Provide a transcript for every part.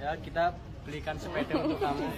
ya kita belikan sepeda untuk kamu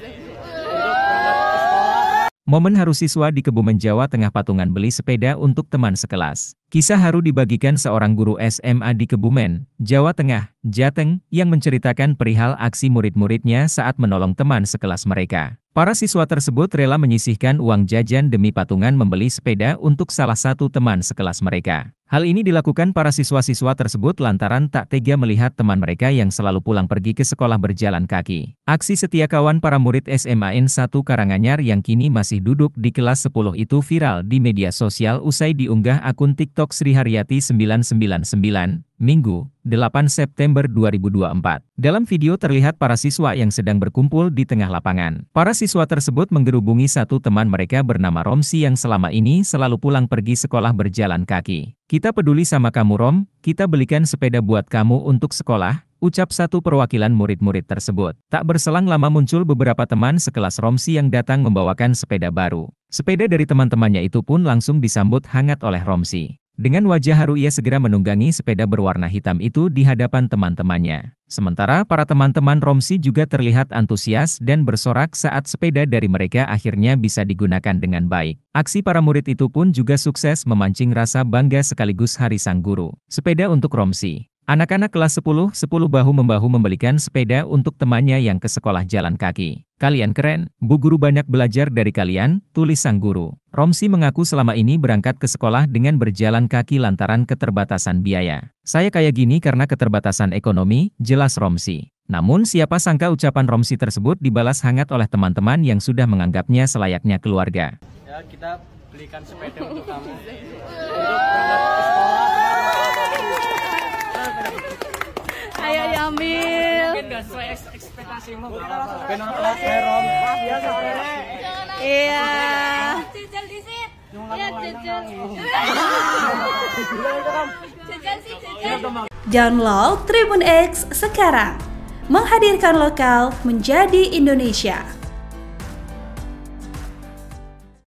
Momen haru siswa di Kebumen Jawa Tengah patungan beli sepeda untuk teman sekelas. Kisah haru dibagikan seorang guru SMA di Kebumen, Jawa Tengah, Jateng, yang menceritakan perihal aksi murid-muridnya saat menolong teman sekelas mereka. Para siswa tersebut rela menyisihkan uang jajan demi patungan membeli sepeda untuk salah satu teman sekelas mereka. Hal ini dilakukan para siswa-siswa tersebut lantaran tak tega melihat teman mereka yang selalu pulang pergi ke sekolah berjalan kaki. Aksi setia kawan para murid SMAN 1 Karanganyar yang kini masih duduk di kelas 10 itu viral di media sosial usai diunggah akun TikTok Sri Haryati 999 Minggu, 8 September 2024. Dalam video terlihat para siswa yang sedang berkumpul di tengah lapangan. Para siswa tersebut menggerubungi satu teman mereka bernama Romsi yang selama ini selalu pulang pergi sekolah berjalan kaki. Kita peduli sama kamu Rom, kita belikan sepeda buat kamu untuk sekolah, ucap satu perwakilan murid-murid tersebut. Tak berselang lama muncul beberapa teman sekelas Romsi yang datang membawakan sepeda baru. Sepeda dari teman-temannya itu pun langsung disambut hangat oleh Romsi. Dengan wajah haru ia segera menunggangi sepeda berwarna hitam itu di hadapan teman-temannya. Sementara para teman-teman Romsi juga terlihat antusias dan bersorak saat sepeda dari mereka akhirnya bisa digunakan dengan baik. Aksi para murid itu pun juga sukses memancing rasa bangga sekaligus hari sang guru. Sepeda untuk Romsi. Anak-anak kelas 10, 10 bahu-membahu membelikan sepeda untuk temannya yang ke sekolah jalan kaki. Kalian keren, bu guru banyak belajar dari kalian, tulis sang guru. Romsi mengaku selama ini berangkat ke sekolah dengan berjalan kaki lantaran keterbatasan biaya. Saya kayak gini karena keterbatasan ekonomi, jelas Romsi. Namun siapa sangka ucapan Romsi tersebut dibalas hangat oleh teman-teman yang sudah menganggapnya selayaknya keluarga. Ya, kita belikan sepeda untuk kamu. Untuk ke sekolah. sesuai ekspektasimu. Benar ya, iya. ya, iya. iya. Download Tribun X sekarang. Menghadirkan lokal menjadi Indonesia.